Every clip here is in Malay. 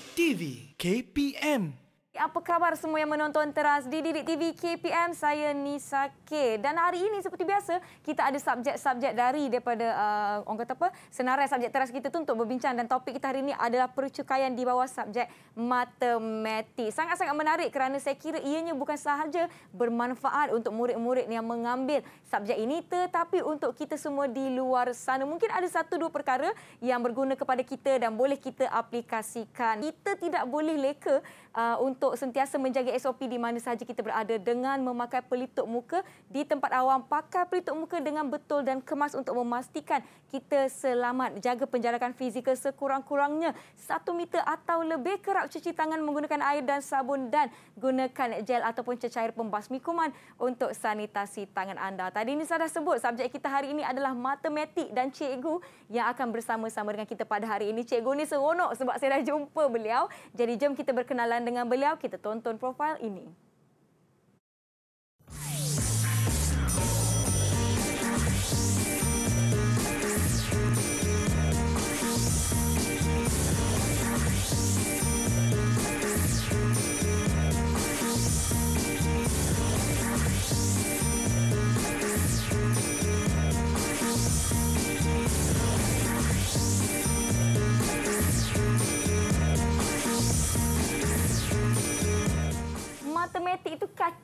TV KPM apa khabar semua yang menonton teras di Didik TV KPM? Saya Nisa K. Dan hari ini seperti biasa, kita ada subjek-subjek dari daripada uh, orang kata apa? Senarai subjek teras kita tu untuk berbincang dan topik kita hari ini adalah percukaian di bawah subjek matematik. Sangat-sangat menarik kerana saya kira ianya bukan sahaja bermanfaat untuk murid-murid yang mengambil subjek ini tetapi untuk kita semua di luar sana. Mungkin ada satu dua perkara yang berguna kepada kita dan boleh kita aplikasikan. Kita tidak boleh leka uh, untuk sentiasa menjaga SOP di mana sahaja kita berada dengan memakai pelitup muka di tempat awam pakai pelitup muka dengan betul dan kemas untuk memastikan kita selamat jaga penjarakan fizikal sekurang-kurangnya satu meter atau lebih kerap cuci tangan menggunakan air dan sabun dan gunakan gel ataupun cecair pembasmi kuman untuk sanitasi tangan anda. Tadi ini saya dah sebut subjek kita hari ini adalah matematik dan cikgu yang akan bersama-sama dengan kita pada hari ini. Cikgu ni seronok sebab saya dah jumpa beliau. Jadi jom kita berkenalan dengan beliau. Kita tonton profil ini.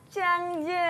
Bincang je.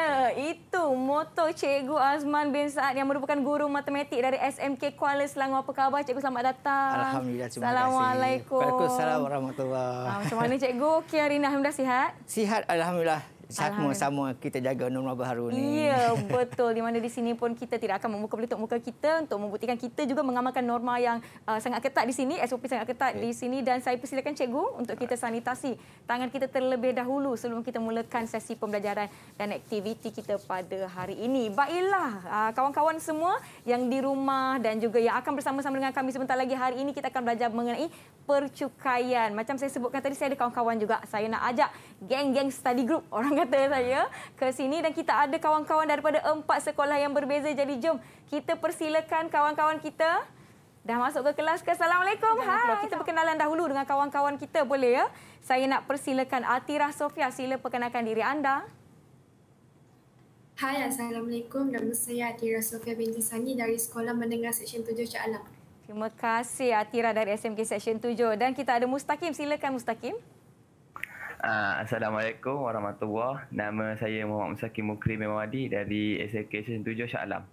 Itu moto Cikgu Azman bin Saad yang merupakan guru matematik dari SMK Kuala Selangor. Apa khabar Cikgu? Selamat datang. Alhamdulillah. Terima kasih. Assalamualaikum. Waalaikumsalam warahmatullahi wabarakatuh. Ah, macam mana Cikgu? Okey hari ini. Alhamdulillah sihat? Sihat. Alhamdulillah sama-sama kita jaga norma baru ni. Ya, betul. Di mana di sini pun kita tidak akan membuka pelitup muka kita untuk membuktikan kita juga mengamalkan norma yang uh, sangat ketat di sini, SOP sangat ketat okay. Ya. di sini dan saya persilakan cikgu untuk kita sanitasi tangan kita terlebih dahulu sebelum kita mulakan sesi pembelajaran dan aktiviti kita pada hari ini. Baiklah, uh, kawan-kawan uh, semua yang di rumah dan juga yang akan bersama-sama dengan kami sebentar lagi hari ini kita akan belajar mengenai percukaian. Macam saya sebutkan tadi saya ada kawan-kawan juga. Saya nak ajak geng-geng study group orang kata saya ke sini dan kita ada kawan-kawan daripada empat sekolah yang berbeza. Jadi jom kita persilakan kawan-kawan kita dah masuk ke kelas ke. Assalamualaikum. Hai. Kita berkenalan dahulu dengan kawan-kawan kita boleh ya. Saya nak persilakan Atira Sofia sila perkenalkan diri anda. Hai, Assalamualaikum. Nama saya Atira Sofia binti Sani dari Sekolah Menengah Seksyen 7 Cik Alam. Terima kasih Atira dari SMK Seksyen 7. Dan kita ada Mustaqim. Silakan Mustaqim. Ah, Assalamualaikum warahmatullahi Nama saya Muhammad Musaki Mukri Memawadi dari SLK 7 Shah Alam.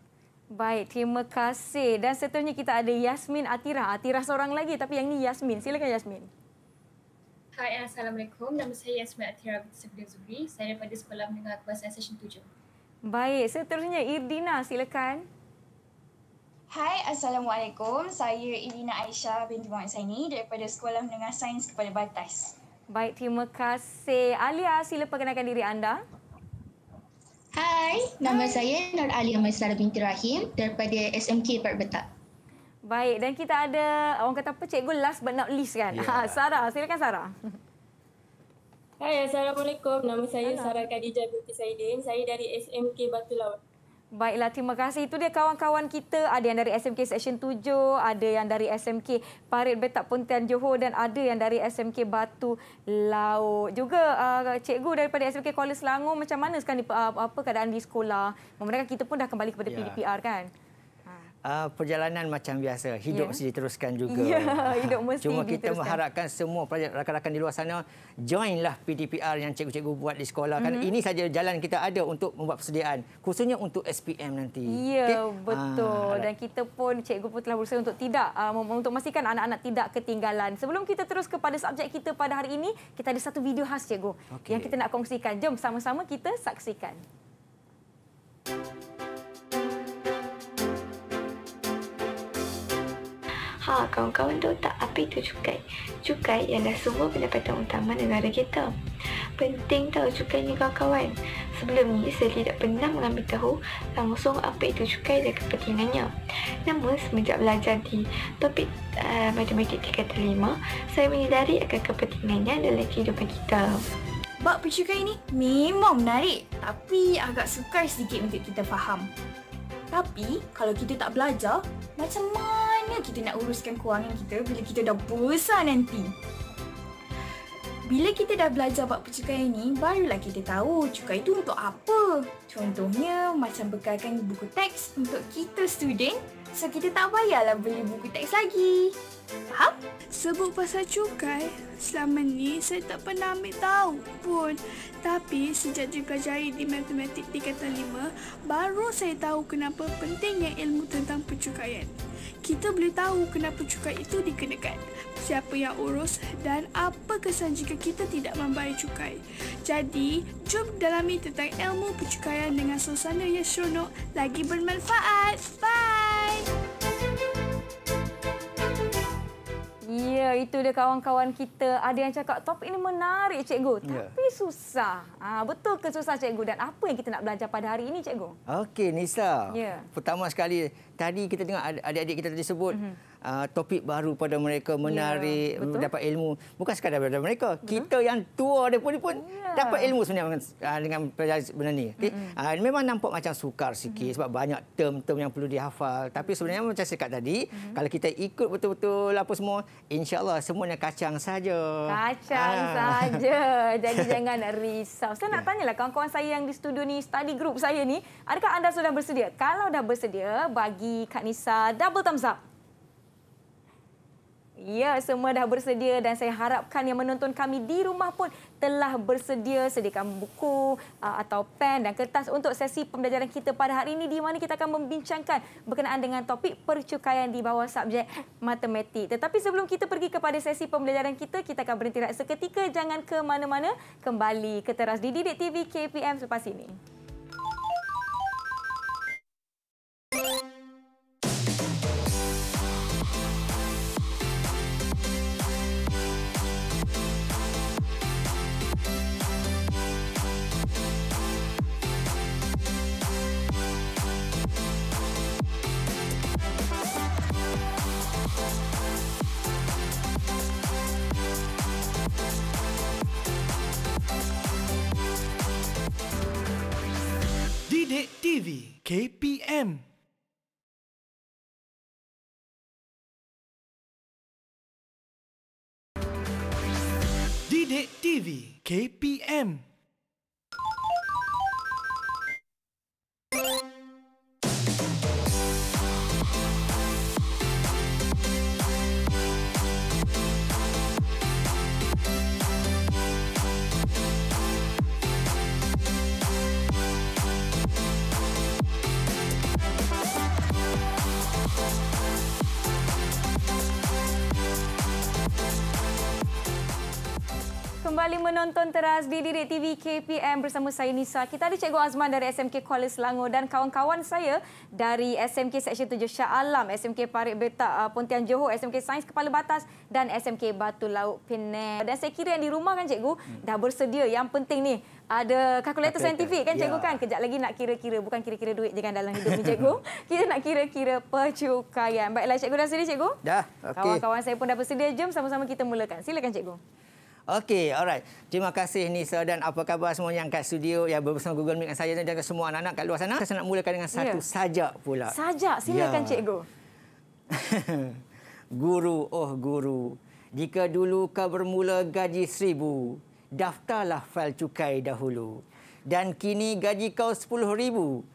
Baik, terima kasih. Dan seterusnya kita ada Yasmin Atira. Atira seorang lagi tapi yang ini Yasmin. Silakan Yasmin. Hai, Assalamualaikum. Nama saya Yasmin Atira binti Sabri Saya daripada sekolah menengah kebasan Session 7. Baik, seterusnya Irdina. Silakan. Hai, Assalamualaikum. Saya Irina Aisyah binti Muhammad Saini daripada sekolah menengah sains kepada Batas. Baik, terima kasih. Alia, sila perkenalkan diri anda. Hai, nama Hai. saya Nur Alia Maisara binti Rahim daripada SMK Pak Betak. Baik, dan kita ada orang kata apa, cikgu last but not least kan? Yeah. Sarah, silakan Sarah. Hai, Assalamualaikum. Nama saya Hello. Sarah Khadijah binti Saidin. Saya dari SMK Batu Laut. Baiklah, terima kasih. Itu dia kawan-kawan kita. Ada yang dari SMK Section 7, ada yang dari SMK Parit Betak Pontian Johor dan ada yang dari SMK Batu Laut. Juga uh, cikgu daripada SMK Kuala Selangor, macam mana sekarang uh, apa keadaan di sekolah? Mereka kita pun dah kembali kepada ya. PDPR kan? uh, perjalanan macam biasa. Hidup yeah. mesti diteruskan juga. Ya, yeah, hidup mesti Cuma kita mengharapkan semua rakan-rakan di luar sana joinlah PTPR yang cikgu-cikgu buat di sekolah. Mm-hmm. Ini saja jalan kita ada untuk membuat persediaan. Khususnya untuk SPM nanti. Ya, yeah, okay? betul. Ha, Dan kita pun, cikgu pun telah berusaha untuk tidak uh, untuk memastikan anak-anak tidak ketinggalan. Sebelum kita terus kepada subjek kita pada hari ini, kita ada satu video khas cikgu okay. yang kita nak kongsikan. Jom sama-sama kita saksikan. Thank Ha, kawan-kawan tahu tak apa itu cukai? Cukai ialah semua pendapatan utama negara kita. Penting tahu cukai ni kawan-kawan. Sebelum ni, saya tidak pernah mengambil tahu langsung apa itu cukai dan kepentingannya. Namun, semenjak belajar di topik uh, matematik tingkatan 5, saya menyedari akan kepentingannya dalam kehidupan kita. Bak pencukai ni memang menarik tapi agak sukar sedikit untuk kita faham. Tapi kalau kita tak belajar, macam mana mana kita nak uruskan kewangan kita bila kita dah besar nanti? Bila kita dah belajar buat percukaian ni, barulah kita tahu cukai itu untuk apa. Contohnya, macam bekalkan buku teks untuk kita student, so kita tak payahlah beli buku teks lagi. Faham? Sebut pasal cukai, selama ni saya tak pernah ambil tahu pun. Tapi sejak dipelajari di matematik di kata 5, baru saya tahu kenapa pentingnya ilmu tentang percukaian kita boleh tahu kenapa cukai itu dikenakan, siapa yang urus dan apa kesan jika kita tidak membayar cukai. Jadi, jom dalami tentang ilmu percukaian dengan suasana yang seronok lagi bermanfaat. Bye! Ya, itu dia kawan-kawan kita. Ada yang cakap topik ini menarik, Cikgu. Ya. Tapi susah. Ha, betul ke susah, Cikgu? Dan apa yang kita nak belajar pada hari ini, Cikgu? Okey, Nisa. Ya. Pertama sekali, tadi kita tengok adik-adik kita tadi sebut mm-hmm. uh, topik baru pada mereka ya, menarik yeah, dapat ilmu bukan sekadar pada mereka yeah. kita yang tua dia pun yeah. dapat ilmu sebenarnya dengan, uh, dengan pelajar benda ni okey mm-hmm. uh, memang nampak macam sukar sikit mm-hmm. sebab banyak term-term yang perlu dihafal tapi sebenarnya macam saya cakap tadi mm-hmm. kalau kita ikut betul-betul apa semua insyaallah semuanya kacang saja kacang ah. saja jadi jangan risau saya nak yeah. tanyalah kawan-kawan saya yang di studio ni study group saya ni adakah anda sudah bersedia kalau dah bersedia bagi bagi Kak Nisa double thumbs up. Ya, semua dah bersedia dan saya harapkan yang menonton kami di rumah pun telah bersedia sediakan buku uh, atau pen dan kertas untuk sesi pembelajaran kita pada hari ini di mana kita akan membincangkan berkenaan dengan topik percukaian di bawah subjek matematik. Tetapi sebelum kita pergi kepada sesi pembelajaran kita, kita akan berhenti seketika. Jangan ke mana-mana. Kembali ke teras di Didik TV KPM selepas ini. KPM kembali menonton teras di Direk TV KPM bersama saya Nisa. Kita ada Cikgu Azman dari SMK Kuala Selangor dan kawan-kawan saya dari SMK Seksyen 7 Syah Alam, SMK Parit Betak uh, Pontian Johor, SMK Sains Kepala Batas dan SMK Batu Laut Penang. Dan saya kira yang di rumah kan Cikgu hmm. dah bersedia yang penting ni ada kalkulator saintifik kan cikgu ya. kan kejap lagi nak kira-kira bukan kira-kira duit je kan dalam hidup ni cikgu kita nak kira-kira percukaian baiklah cikgu dah sedia cikgu dah okay. kawan-kawan saya pun dah bersedia jom sama-sama kita mulakan silakan cikgu Okey, alright. Terima kasih Nisa dan apa khabar semua yang kat studio yang bersama Google Meet dengan saya dan semua anak-anak kat luar sana. Saya nak mulakan dengan satu yeah. sajak pula. Sajak, silakan ya. cikgu. guru, oh guru. Jika dulu kau bermula gaji seribu, daftarlah fail cukai dahulu. Dan kini gaji kau sepuluh ribu,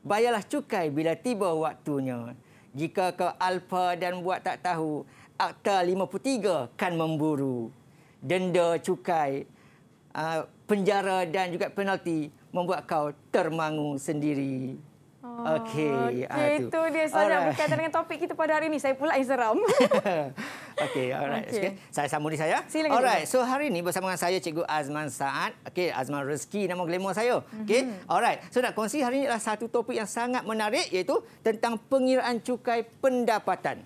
bayarlah cukai bila tiba waktunya. Jika kau alpa dan buat tak tahu, akta lima puluh tiga kan memburu denda cukai ah, penjara dan juga penalti membuat kau termangu sendiri ah, Okey, ah, okay, itu dia saja berkaitan dengan topik kita pada hari ini. Saya pula yang seram. Okey, alright. Okay. Saya sambung di saya. Silakan alright, juga. so hari ini bersama dengan saya Cikgu Azman Saad. Okey, Azman Rezeki nama glamour saya. Okey, mm -hmm. alright. So nak kongsi hari ini adalah satu topik yang sangat menarik iaitu tentang pengiraan cukai pendapatan.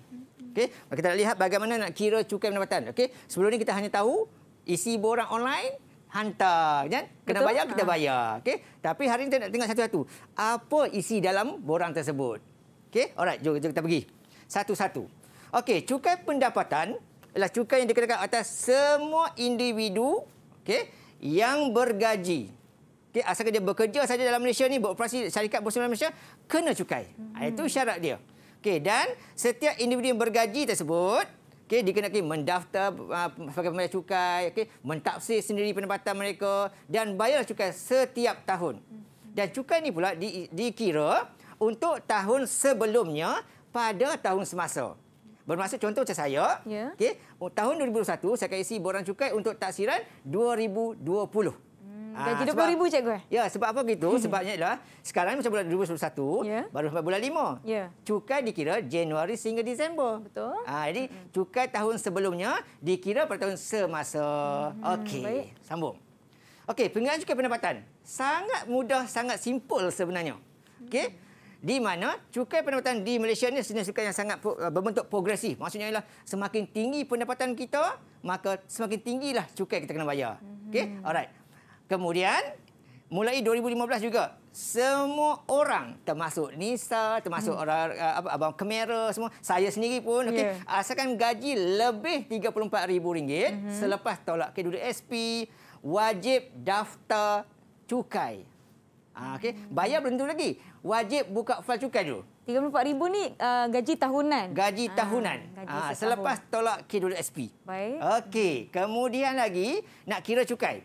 Okey, kita nak lihat bagaimana nak kira cukai pendapatan. Okey, sebelum ni kita hanya tahu isi borang online hantar, kan? Kena Betul? bayar kita ha. bayar, okey? Tapi hari ini kita nak tengok satu-satu. Apa isi dalam borang tersebut? Okey, alright, jom, jom kita pergi. Satu-satu. Okey, cukai pendapatan ialah cukai yang dikenakan atas semua individu, okey, yang bergaji. Okey, asalkan dia bekerja saja dalam Malaysia ni, beroperasi syarikat bersama Malaysia, kena cukai. Hmm. Itu syarat dia. Okey dan setiap individu yang bergaji tersebut okey dikenakan mendaftar uh, sebagai pembayar cukai okey mentafsir sendiri pendapatan mereka dan bayar cukai setiap tahun. Dan cukai ini pula di, untuk tahun sebelumnya pada tahun semasa. Bermaksud contoh macam saya, yeah. okey, tahun 2021 saya akan isi borang cukai untuk taksiran 2020. Ah, Gaji RM20,000 sebab, cikgu? Eh? Ya, sebab apa gitu? Hmm. Sebabnya adalah sekarang ni macam bulan 2021, yeah. baru sampai bulan 5. Yeah. Cukai dikira Januari sehingga Disember. Betul. Ah jadi mm-hmm. cukai tahun sebelumnya dikira pada tahun semasa. Mm-hmm. Okey, sambung. Okey, pengiraan cukai pendapatan. Sangat mudah, sangat simpel sebenarnya. Okey. Mm-hmm. Di mana cukai pendapatan di Malaysia ini jenis cukai yang sangat eh, berbentuk progresif. Maksudnya ialah semakin tinggi pendapatan kita, maka semakin tinggilah cukai kita kena bayar. Mm-hmm. Okey? Alright. Kemudian mulai 2015 juga semua orang termasuk Nisa termasuk hmm. orang eh, apa abang kamera semua saya sendiri pun okey asalkan gaji lebih RM34000 mm-hmm. selepas tolak kedudukan SP wajib daftar cukai ah, okey hmm. bayar belum lagi wajib buka fail cukai dulu RM34,000 ni uh, gaji tahunan. Gaji ah, tahunan. Ha, gaji ha, selepas tolak KWSP. Baik. Okey. Kemudian lagi, nak kira cukai.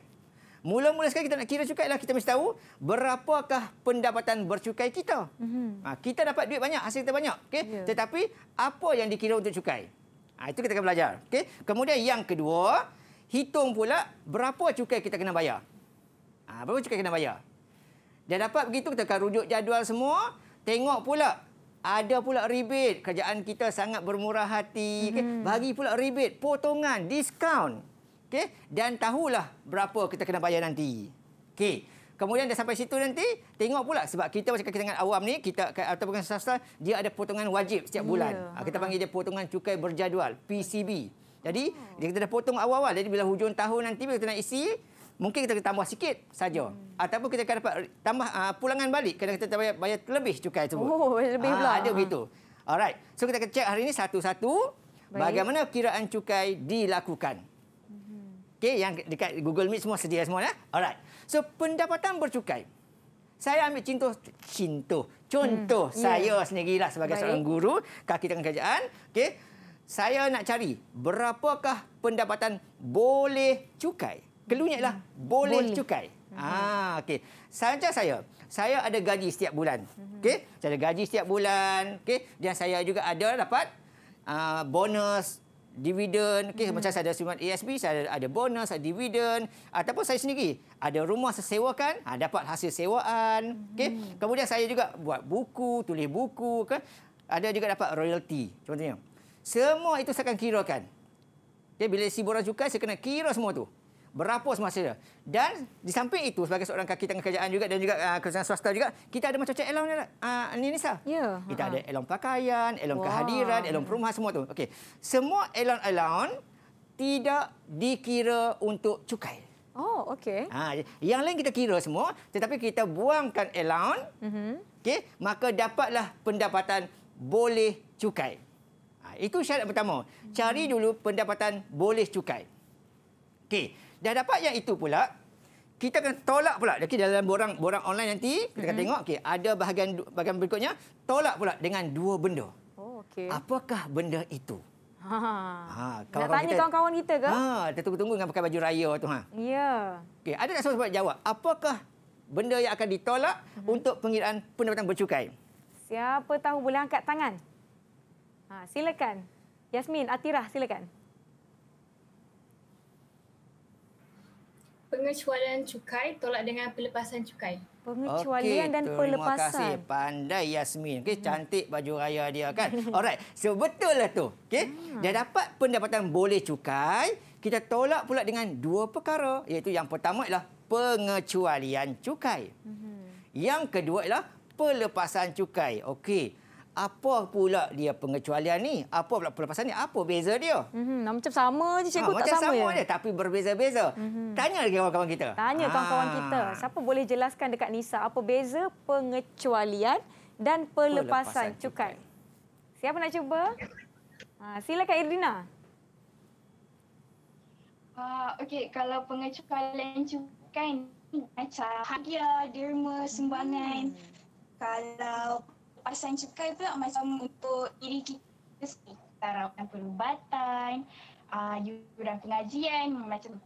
Mula-mula sekali kita nak kira cukai lah. Kita mesti tahu berapakah pendapatan bercukai kita. Mm -hmm. Kita dapat duit banyak, hasil kita banyak. Okay? Yeah. Tetapi apa yang dikira untuk cukai? Ha, itu kita akan belajar. Okay? Kemudian yang kedua, hitung pula berapa cukai kita kena bayar. Ha, berapa cukai kena bayar? Dah dapat begitu kita akan rujuk jadual semua. Tengok pula. Ada pula rebate. Kerjaan kita sangat bermurah hati. Mm -hmm. okay? Bagi pula rebate, potongan, diskaun. Okey, dan tahulah berapa kita kena bayar nanti. Okey. Kemudian dah sampai situ nanti, tengok pula sebab kita macam kita dengan awam ni, kita atau bukan sasta, dia ada potongan wajib setiap ya, bulan. Yeah. Ha, kita panggil dia potongan cukai berjadual, PCB. Jadi, oh. dia kita dah potong awal-awal. Jadi, bila hujung tahun nanti, bila kita nak isi, mungkin kita akan tambah sikit saja. Hmm. Ataupun kita akan dapat tambah uh, pulangan balik kerana kita bayar, bayar lebih cukai tersebut. Oh, lebih ah, pula. Ha, ada begitu. Alright. So, kita akan cek hari ini satu-satu bagaimana kiraan cukai dilakukan. Okey, yang dekat Google Meet semua sedia semua. Eh? Alright. So, pendapatan bercukai. Saya ambil cinto, cinto. contoh. Contoh hmm. Ya. saya yeah. sendirilah sebagai Baik. seorang guru. Kaki dengan kerajaan. Okey. Saya nak cari berapakah pendapatan boleh cukai. Keluarnya ialah hmm. boleh, boleh cukai. Hmm. Ah, okey. Saja saya. Saya ada gaji setiap bulan. Hmm. Okey. Saya ada gaji setiap bulan. Okey. Dan saya juga ada dapat uh, bonus dividen. Okay, hmm. Macam saya ada simpan ESB, saya ada, bonus, ada dividen. Ataupun saya sendiri ada rumah saya sesewakan, ha, dapat hasil sewaan. Okay. Hmm. Kemudian saya juga buat buku, tulis buku. Kan. Ada juga dapat royalty. Contohnya. Semua itu saya akan kirakan. Okay, bila si borang cukai, saya kena kira semua tu berapa semasa dia. Dan di samping itu sebagai seorang kaki tangan kerajaan juga dan juga uh, kerajaan swasta juga, kita ada macam-macam elong ni. Uh, ni Nisa. Ya. Kita uh-huh. ada elong pakaian, elong wow. kehadiran, elong perumahan semua tu. Okey. Semua elong-elong tidak dikira untuk cukai. Oh, okey. Ha, yang lain kita kira semua, tetapi kita buangkan allowance, uh-huh. Mm-hmm. okey, maka dapatlah pendapatan boleh cukai. Ha, itu syarat pertama. Cari mm. dulu pendapatan boleh cukai. Okey, Dah dapat yang itu pula, kita akan tolak pula. Okay, dalam borang borang online nanti, kita akan mm -hmm. tengok. Okay, ada bahagian bahagian berikutnya, tolak pula dengan dua benda. Oh, okay. Apakah benda itu? Ha. Ha, kawan -kawan Nak tanya kawan-kawan kita, kita ke? Ha, kita tunggu-tunggu dengan pakai baju raya itu. Ha. Ya. Yeah. Okay, ada tak sempat jawab? Apakah benda yang akan ditolak mm -hmm. untuk pengiraan pendapatan bercukai? Siapa tahu boleh angkat tangan? Ha, silakan. Yasmin, Atirah, silakan. pengecualian cukai tolak dengan pelepasan cukai. Pengecualian okay, dan pelepasan. Terima kasih. Pandai Yasmin. Okay, hmm. cantik baju raya dia kan. Alright. So betul lah tu. Okay. Hmm. Dia dapat pendapatan boleh cukai. Kita tolak pula dengan dua perkara. Iaitu yang pertama adalah pengecualian cukai. Hmm. Yang kedua adalah pelepasan cukai. Okey apa pula dia pengecualian ni? Apa pula pelepasan ni? Apa beza dia? Mm -hmm. Macam sama je cikgu ha, tak sama, sama Macam sama tapi berbeza-beza. Mm -hmm. Tanya lagi kawan-kawan kita. Tanya ah. kawan-kawan kita. Siapa boleh jelaskan dekat Nisa apa beza pengecualian dan pelepasan, pelepasan cukai? cukai? Siapa nak cuba? Ha, ah, silakan Irina. Uh, Okey, kalau pengecualian cukai ni macam hadiah, derma, sumbangan. Mm. Kalau pasang cekai pula macam untuk diri kita sekitar ah, orang perubatan, uh, yuran pengajian, macam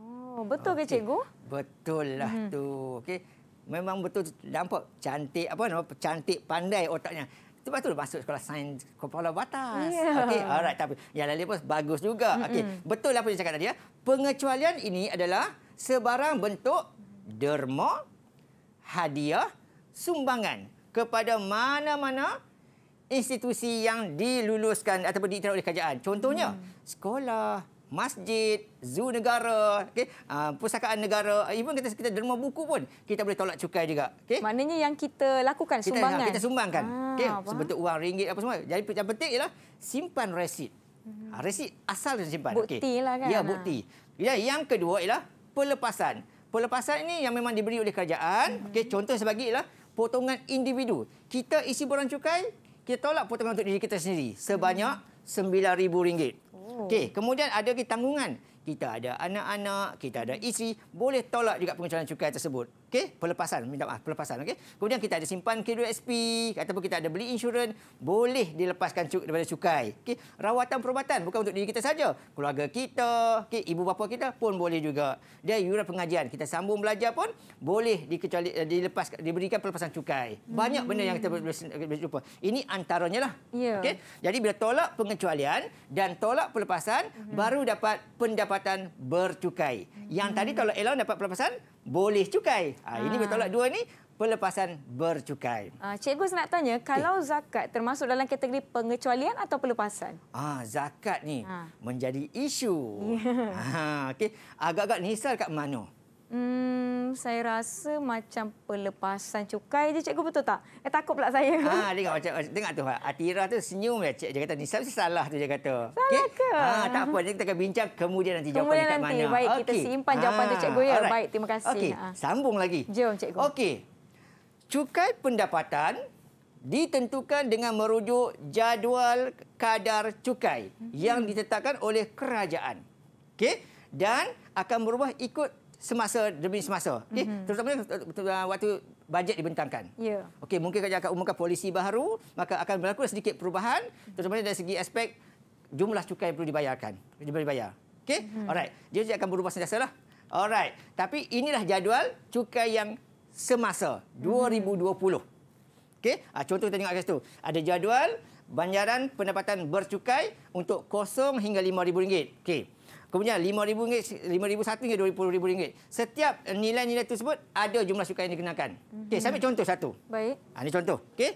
Oh, betul ke cikgu? Betul lah hmm. tu. Okay, Memang betul nampak cantik apa nama cantik pandai otaknya. Sebab tu masuk sekolah sains kepala batas. Yeah. Okey, alright tapi yang lain pun bagus juga. Mm-hmm. Okey, betul apa yang cakap tadi ya. Pengecualian ini adalah sebarang bentuk derma, hadiah, sumbangan kepada mana-mana institusi yang diluluskan atau diiktiraf oleh kerajaan. Contohnya, hmm. sekolah, masjid, zoo negara, okay? Ah, pusakaan negara, ah, even kita, kita derma buku pun, kita boleh tolak cukai juga. Okay? Maknanya yang kita lakukan, kita, ha, sumbangan. Kita sumbangkan. Ah, okay? Sebentuk uang ringgit apa semua. Jadi yang penting ialah simpan resit. Hmm. Ah, resit asal yang simpan. Bukti okay. lah kan. Ya, bukti. Ya, yang kedua ialah pelepasan. Pelepasan ini yang memang diberi oleh kerajaan. Hmm. Okay, contoh sebagai potongan individu. Kita isi borang cukai, kita tolak potongan untuk diri kita sendiri sebanyak RM9,000. Oh. Okay kemudian ada kita tanggungan. Kita ada anak-anak, kita ada isteri, boleh tolak juga pengecualian cukai tersebut okey pelepasan minta maaf pelepasan okey kemudian kita ada simpan KWSP ataupun kita ada beli insurans boleh dilepaskan cuk daripada cukai okey rawatan perubatan bukan untuk diri kita saja keluarga kita okey ibu bapa kita pun boleh juga dia yuran pengajian kita sambung belajar pun boleh dikecuali eh, dilepas diberikan pelepasan cukai banyak hmm. benda yang kita hmm. boleh jumpa ini antaranya lah yeah. okey jadi bila tolak pengecualian dan tolak pelepasan hmm. baru dapat pendapatan bercukai yang hmm. tadi tolak elon dapat pelepasan boleh cukai. Ha, ini ha. bertolak dua ni pelepasan bercukai. Ah, Cikgu nak tanya, kalau okay. zakat termasuk dalam kategori pengecualian atau pelepasan? Ah, zakat ni ha. menjadi isu. Ya. Ha, okay. Agak-agak nisal kat mana? Hmm, saya rasa macam pelepasan cukai je cikgu betul tak? Eh takut pula saya. Ha ah, tengok macam tengok tu Atira tu senyum ya cik dia kata ni salah salah tu dia kata. Salah okay? ke? Ha tak apa nanti kita akan bincang kemudian nanti kemudian jawapan nanti. dekat mana. Baik okay. kita simpan jawapan tu ah, cikgu ya. Alright. Baik terima kasih. Okey ha. sambung lagi. Jom cikgu. Okey. Cukai pendapatan ditentukan dengan merujuk jadual kadar cukai hmm. yang ditetapkan oleh kerajaan. Okey dan akan berubah ikut semasa demi semasa. Okay? Mm-hmm. Terutamanya uh, waktu bajet dibentangkan. Yeah. Okey, mungkin kerajaan akan umumkan polisi baru, maka akan berlaku sedikit perubahan terutamanya dari segi aspek jumlah cukai yang perlu dibayarkan. perlu dibayar. Okey? Mm-hmm. Alright. Dia juga akan berubah sentiasa lah. Alright. Tapi inilah jadual cukai yang semasa 2020. Mhm. Okey? Ah contoh kita tengok kat situ. Ada jadual banjaran pendapatan bercukai untuk kosong hingga RM5000. Okey. Kemudian RM5,000 hingga RM20,000. Setiap nilai-nilai tersebut ada jumlah cukai yang dikenakan. Mm -hmm. okay, saya ambil contoh satu. Baik. Ha, ini contoh. Okay.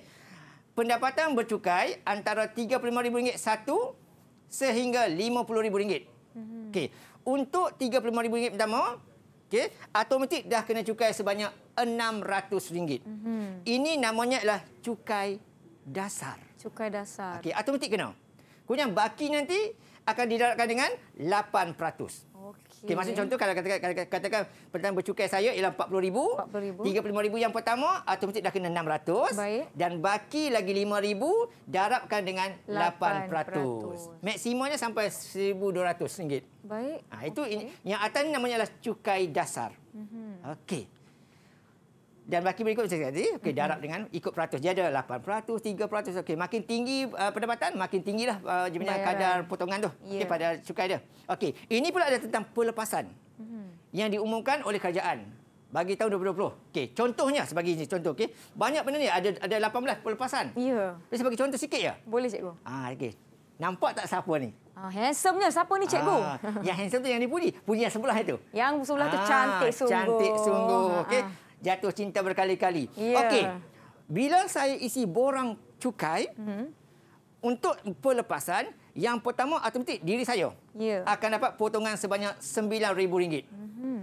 Pendapatan bercukai antara RM35,000 satu sehingga RM50,000. Mm -hmm. okay. Untuk RM35,000 pertama, okay, automatik dah kena cukai sebanyak RM600. Mm -hmm. Ini namanya ialah cukai dasar. Cukai dasar. Okay, automatik kena. Kemudian baki nanti akan didaratkan dengan 8%. Okey. Okey, maksud contoh kalau katakan katakan, katakan pertama bercukai saya ialah 40,000, 35,000 yang pertama ah, atau mesti dah kena 600 dan baki lagi 5,000 darabkan dengan 8%. 8%. Maksimumnya sampai RM1,200. Baik. Ha, itu okay. ini, yang atas ini namanya adalah cukai dasar. Mhm. Mm Okey dan baki berikut saya tadi okey mhm. darab mm-hmm. dengan ikut peratus dia ada 8% 3% okey makin tinggi uh, pendapatan makin tinggilah uh, Bayaran. Lah. kadar potongan tu yeah. okey ya. pada cukai dia okey ini pula ada tentang pelepasan mm-hmm. yang diumumkan oleh kerajaan bagi tahun 2020 okey contohnya sebagai ini contoh okey banyak benda ni ada ada 18 pelepasan ya yeah. boleh sebagai contoh sikit ya boleh cikgu ah okey nampak tak siapa ni Ah, handsomenya siapa ni cikgu? Ah, yang handsome tu yang dipuji. Puji yang sebelah itu. Yang sebelah ah, tu cantik sungguh. Cantik sungguh. okay. ah. ah jatuh cinta berkali-kali. Yeah. Okey. Bila saya isi borang cukai mm-hmm. untuk pelepasan, yang pertama automatik diri saya yeah. akan dapat potongan sebanyak RM9,000. Mm-hmm.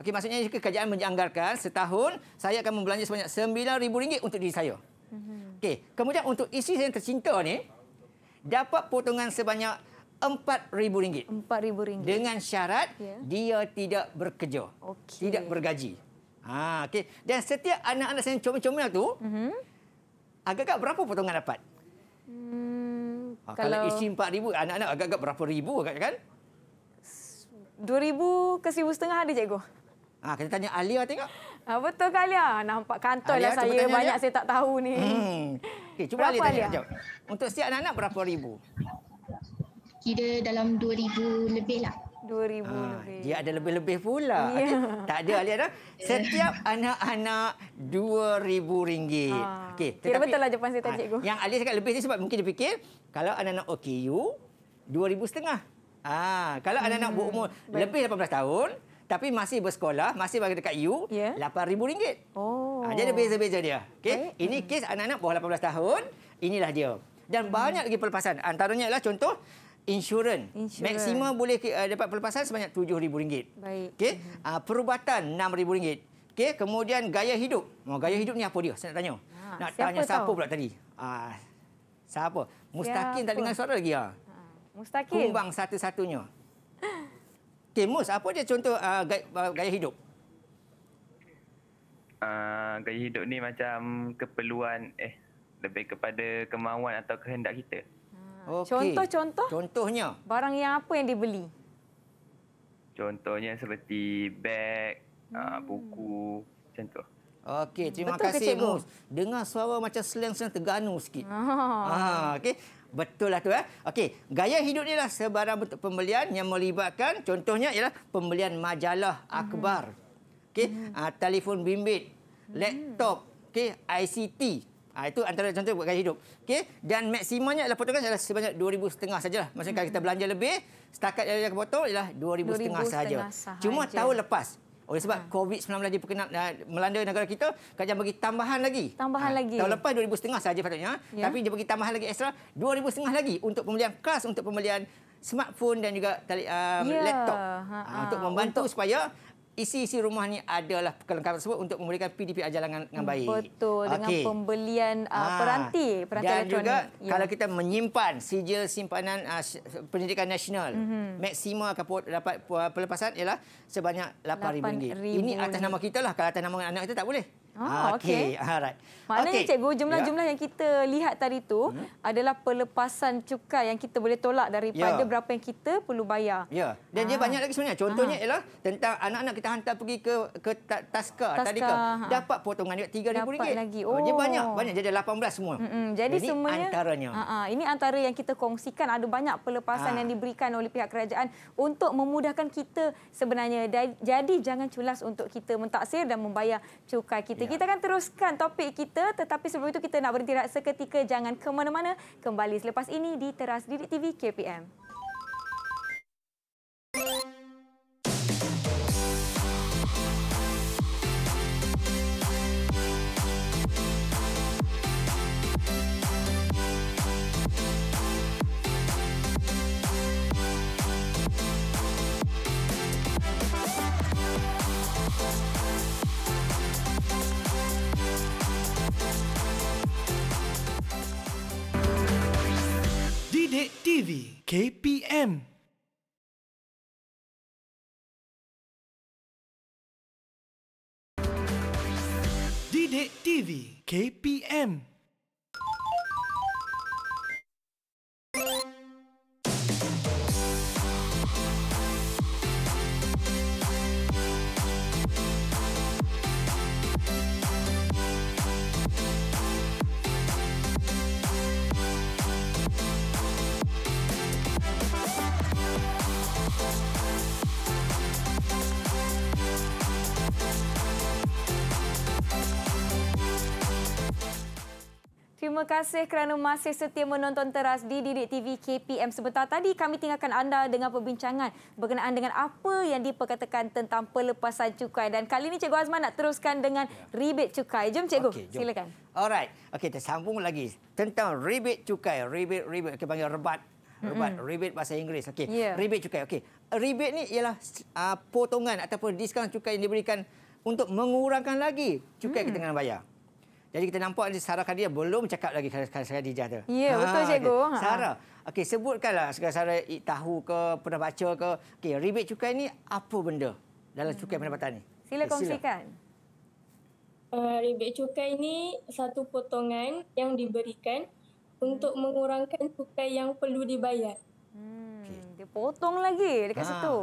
Okey, maksudnya jika kerajaan menjanggarkan setahun, saya akan membelanja sebanyak RM9,000 untuk diri saya. Mm-hmm. Okey, kemudian untuk isi yang tercinta ni dapat potongan sebanyak RM4,000. RM4,000. Dengan syarat yeah. dia tidak bekerja. Okay. Tidak bergaji. Ha, okay. Dan setiap anak-anak saya comel-comel tu, mm-hmm. agak-agak berapa potongan dapat? Hmm, ha, kalau... kalau isi empat ribu, anak-anak agak-agak berapa ribu agaknya kan? Dua ribu ke seribu setengah ada, cikgu. Ha, kita tanya Alia tengok. Ha, betul ke Alia? Nampak kantor lah saya. Banyak Alia. saya tak tahu ni. Hmm. Okay, cuba berapa Alia tanya. Alia? Untuk setiap anak-anak berapa ribu? Kira dalam dua ribu lebih lah. 2000 ha, ah, lebih. Dia ada lebih-lebih pula. Yeah. Ya. Tak ada Alia dah. Setiap anak-anak RM2,000. -anak ha. betul lah Jepang Sita ah, Cikgu. Yang Alia cakap lebih ni sebab mungkin dia fikir, kalau anak-anak OKU, RM2,500. Ah, kalau hmm, anak-anak hmm. berumur lebih 18 tahun, tapi masih bersekolah, masih bagi dekat U, ya. RM8,000. Oh. Ha, ah, jadi ada beza-beza dia. Okay? Ini hmm. kes anak-anak bawah 18 tahun, inilah dia. Dan hmm. banyak lagi pelepasan. Antaranya ialah contoh, insurans. Maksimum boleh uh, dapat pelepasan sebanyak RM7,000. Baik. Okay. Uh hmm. ah, -huh. uh, perubatan RM6,000. Okey, kemudian gaya hidup. Mau oh, gaya hidup ni apa dia? Saya nak tanya. Ha, nak siapa tanya siapa tahu? pula tadi? Uh, siapa? Mustakin siapa? tak dengar suara lagi Ya? Uh, mustakin. Kumbang satu-satunya. Okey, Mus, apa dia contoh uh, gaya, uh, gaya hidup? Uh, gaya hidup ni macam keperluan eh lebih kepada kemauan atau kehendak kita. Okay. Contoh-contoh? Contohnya. Barang yang apa yang dibeli? Contohnya seperti beg, ah, hmm. buku, macam tu. Okey, terima Betul kasih Mus. Dengar suara macam slang-slang Terengganu sikit. Ah. Ah, okey. Betul lah tu eh. Okey, gaya hidup ni lah sebarang bentuk pembelian yang melibatkan contohnya ialah pembelian majalah hmm. akhbar. Okey, hmm. ah, telefon bimbit, hmm. laptop, okey, ICT, Ha, itu antara contoh buat gaya hidup. Okey dan maksimumnya adalah potongan adalah sebanyak 2000 setengah sajalah. Maksudnya hmm. kalau kita hmm. belanja lebih setakat yang kita potong ialah 2000 setengah saja. Cuma tahun lepas oleh sebab ha. Hmm. COVID-19 berkenal uh, eh, melanda negara kita, kerajaan bagi tambahan lagi. Tambahan ha, lagi. Tahun lepas 2000 setengah saja patutnya. Ya. Tapi dia bagi tambahan lagi ekstra 2000 setengah lagi untuk pembelian kas, untuk pembelian smartphone dan juga uh, ya. laptop ha, ha, ha. untuk membantu untuk... supaya isi-isi rumah ni adalah kelengkapan tersebut untuk memberikan PDP ajalangan dengan baik. Betul dengan okay. pembelian uh, ah. peranti, peranti Dan elektronik. Dan juga ya. kalau kita menyimpan sijil simpanan uh, pendidikan nasional, mm-hmm. maksimum akan dapat uh, pelepasan ialah sebanyak RM8000. Ini atas nama kita lah. Kalau atas nama anak kita tak boleh. Oh, okey. Okay. right. Maknanya okay. cikgu jumlah-jumlah yeah. yang kita lihat tadi tu hmm. adalah pelepasan cukai yang kita boleh tolak daripada yeah. berapa yang kita perlu bayar. Ya. Yeah. Dan ha. dia ah. banyak lagi sebenarnya. Contohnya ha. ialah tentang anak-anak kita hantar pergi ke ke Taska tadi ke ha. dapat potongan dekat 3000 ringgit. lagi. Oh. Dia banyak. Oh. Banyak jadi 18 semua. Mm -mm. Jadi, jadi semuanya antaranya. Ha -ha. ini antara yang kita kongsikan ada banyak pelepasan ha. yang diberikan oleh pihak kerajaan untuk memudahkan kita sebenarnya. Jadi jangan culas untuk kita mentaksir dan membayar cukai kita. Yeah. Okey, kita ya. akan teruskan topik kita tetapi sebelum itu kita nak berhenti seketika jangan ke mana-mana kembali selepas ini di teras Didik TV KPM. KPM. Didik TV KPM. Terima kasih kerana masih setia menonton teras di Didik TV KPM. Sebentar tadi kami tinggalkan anda dengan perbincangan berkenaan dengan apa yang diperkatakan tentang pelepasan cukai. Dan kali ini Cikgu Azman nak teruskan dengan ya. ribet cukai. Jom Cikgu, okay, jom. silakan. Alright, okay, kita sambung lagi tentang ribet cukai. Ribet, ribet, kita panggil rebat. Rebat, rebate bahasa Inggeris. okay, yeah. rebate cukai. okay, rebate ni ialah uh, potongan ataupun diskaun cukai yang diberikan untuk mengurangkan lagi cukai mm. kita kena bayar. Jadi kita nampak ni Sarah Khadijah belum cakap lagi kalau Sarah Khadijah tu. Ya, yeah, betul ah, cikgu. Okay. Ha, ha. Sarah, okay sebutkanlah sekarang Sarah tahu ke, pernah baca ke, Okay rebate cukai ni apa benda dalam cukai hmm. pendapatan ni? Sila okay, kongsikan. Sila. Uh, eh, rebate cukai ni satu potongan yang diberikan untuk hmm. mengurangkan cukai yang perlu dibayar. Hmm, okay. dia potong lagi dekat ha. situ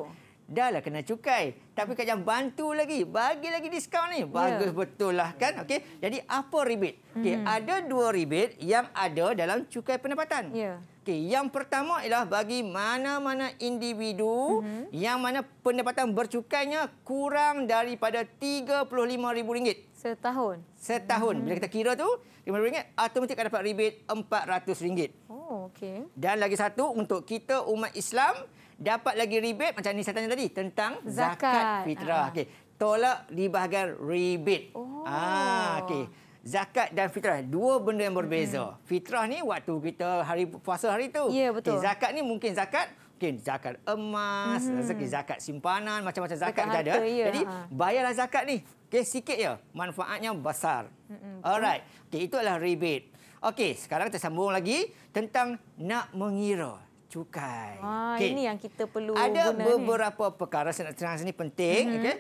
dah lah kena cukai. Tapi Kak Jam bantu lagi, bagi lagi diskaun ni. Bagus yeah. betul lah kan. Okay. Jadi apa rebate? Okay. Hmm. Ada dua rebate yang ada dalam cukai pendapatan. Yeah. Okay. Yang pertama ialah bagi mana-mana individu hmm. yang mana pendapatan bercukainya kurang daripada RM35,000. Setahun. Setahun. Hmm. Bila kita kira tu, RM35,000, automatik akan dapat rebate RM400. Oh, okay. Dan lagi satu, untuk kita umat Islam, dapat lagi rebate macam ni saya tanya tadi tentang zakat, zakat fitrah. Ah. Okey. Tolak di bahagian rebate. Oh. Ah, okey. Zakat dan fitrah dua benda yang berbeza. Hmm. Fitrah ni waktu kita hari puasa hari tu. Ya, yeah, betul. zakat ni mungkin zakat mungkin zakat emas, hmm. zakat simpanan, macam-macam zakat kita ada. Eh. Ya. Jadi, ha. bayarlah zakat ni. Okey, sikit ya. Manfaatnya besar. Hmm. Alright. Okey, itu adalah rebate. Okey, sekarang kita sambung lagi tentang nak mengira cukai. Ah, okay. Ini yang kita perlu Ada guna. Ada beberapa ini. perkara saya nak terangkan ini penting. Mm -hmm. okay.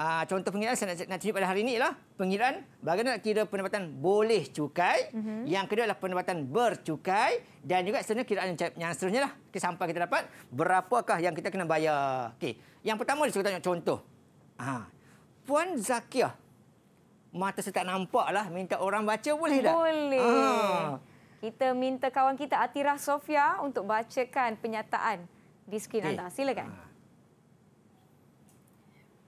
uh, ah, contoh pengiraan saya nak, cakap pada hari ini ialah pengiraan bagaimana nak kira pendapatan boleh cukai. Mm -hmm. Yang kedua adalah pendapatan bercukai. Dan juga sebenarnya kiraan yang, yang seterusnya lah. Okay, sampai kita dapat berapakah yang kita kena bayar. Okay. Yang pertama saya tanya contoh. Ha. Puan Zakia, Mata saya tak nampak lah. Minta orang baca boleh tak? Boleh. Ha. Kita minta kawan kita Atira Sofia untuk bacakan pernyataan di skrin anda. Silakan. Ah.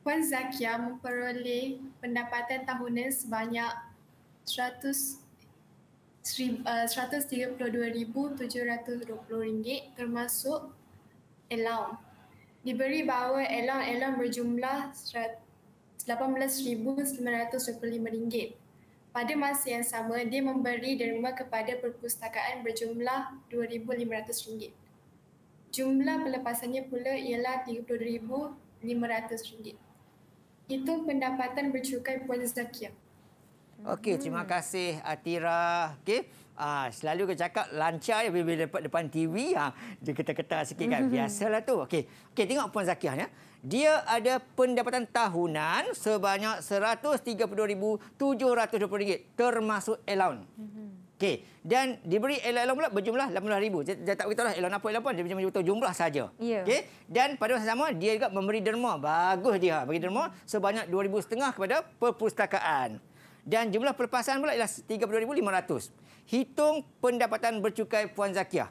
Puan Zakia memperoleh pendapatan tahunan sebanyak 132,720 eh, ringgit termasuk allowance. Diberi bahawa allowance-allowance berjumlah 18,925 ringgit pada masa yang sama dia memberi derma kepada perpustakaan berjumlah RM2,500. Jumlah pelepasannya pula ialah RM32,500. Itu pendapatan bercukai Puan Zakia. Okey, hmm. terima kasih Atira. Okey. Ah, selalu kau cakap lancar ya bila dapat depan TV ha. Ah, dia kata-kata sikit kan. Hmm. Biasalah tu. Okey. Okey, tengok Puan Zakia ya dia ada pendapatan tahunan sebanyak RM132,720 termasuk allowance. Mm -hmm. Okey, dan diberi allowance pula berjumlah RM80,000. Saya, saya tak beritahu lah allowance apa, allowance apa. Dia macam jumlah sahaja. Yeah. Okey, dan pada masa sama dia juga memberi derma. Bagus dia bagi derma sebanyak RM2,500 kepada perpustakaan. Dan jumlah pelepasan pula ialah RM32,500. Hitung pendapatan bercukai Puan Zakia.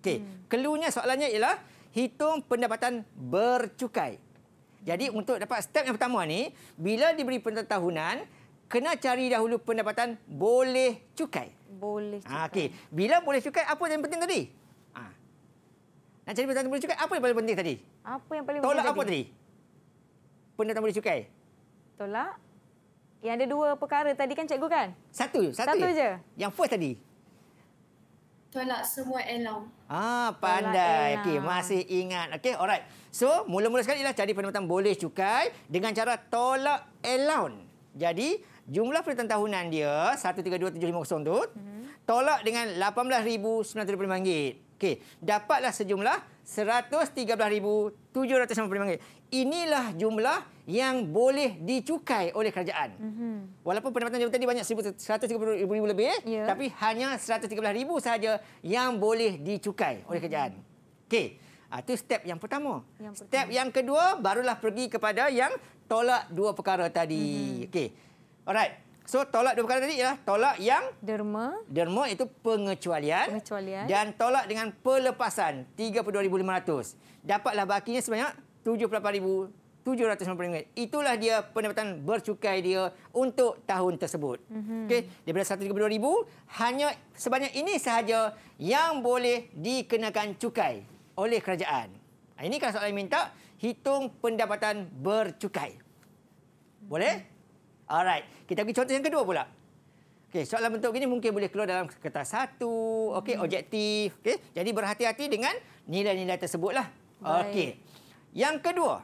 Okey, mm-hmm. keluarnya soalannya ialah hitung pendapatan bercukai. Jadi untuk dapat step yang pertama ni, bila diberi pendetahunan, kena cari dahulu pendapatan boleh cukai. Boleh ah, cukai. Ha, okay. Bila boleh cukai, apa yang penting tadi? Ha. Nak cari pendapatan boleh cukai, apa yang paling penting tadi? Apa yang paling Tolak penting apa tadi? Pendapatan boleh cukai. Tolak. Yang ada dua perkara tadi kan cikgu kan? Satu je. Satu, satu je. Yang first tadi. Tolak semua elang. Ah, pandai. Okey, masih ingat. Okey, alright. So, mula-mula sekali lah cari penempatan boleh cukai dengan cara tolak elang. Jadi, jumlah penempatan tahunan dia, 132750 tu, mm -hmm. tolak dengan 18,975 ringgit. Okey, dapatlah sejumlah RM113,755. Inilah jumlah yang boleh dicukai oleh kerajaan. Mm -hmm. Walaupun pendapatan jabatan tadi banyak RM130,000 lebih, yeah. tapi hanya RM113,000 saja yang boleh dicukai oleh mhm. kerajaan. Okey, itu ah, step yang pertama. yang pertama. Step yang kedua, barulah pergi kepada yang tolak dua perkara tadi. Mm -hmm. Okey, alright. So tolak dua perkara tadi ialah tolak yang derma. Derma itu pengecualian. Pengecualian. Dan tolak dengan pelepasan 32500. Dapatlah bakinya sebanyak 78000. RM750. Itulah dia pendapatan bercukai dia untuk tahun tersebut. Mm -hmm. Okey, daripada RM132,000 hanya sebanyak ini sahaja yang boleh dikenakan cukai oleh kerajaan. Ha, ini kalau soalan minta, hitung pendapatan bercukai. Boleh? Mm -hmm. Alright, kita pergi contoh yang kedua pula. Okey, soalan bentuk ini mungkin boleh keluar dalam kertas satu, okey, hmm. objektif, okey. Jadi berhati-hati dengan nilai-nilai tersebutlah. Okey. Yang kedua.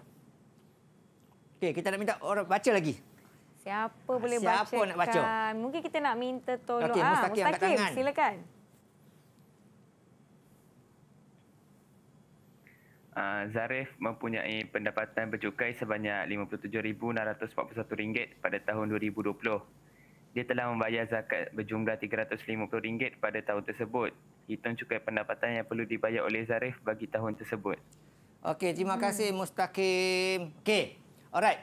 Okey, kita nak minta orang baca lagi. Siapa boleh baca? Siapa bacakan? nak baca? Mungkin kita nak minta tolong okay, ah, Mustaqim, silakan. uh, ah, Zaref mempunyai pendapatan bercukai sebanyak RM57,641 pada tahun 2020. Dia telah membayar zakat berjumlah RM350 pada tahun tersebut. Hitung cukai pendapatan yang perlu dibayar oleh Zarif bagi tahun tersebut. Okey, terima kasih hmm. Mustaqim. Okey, alright.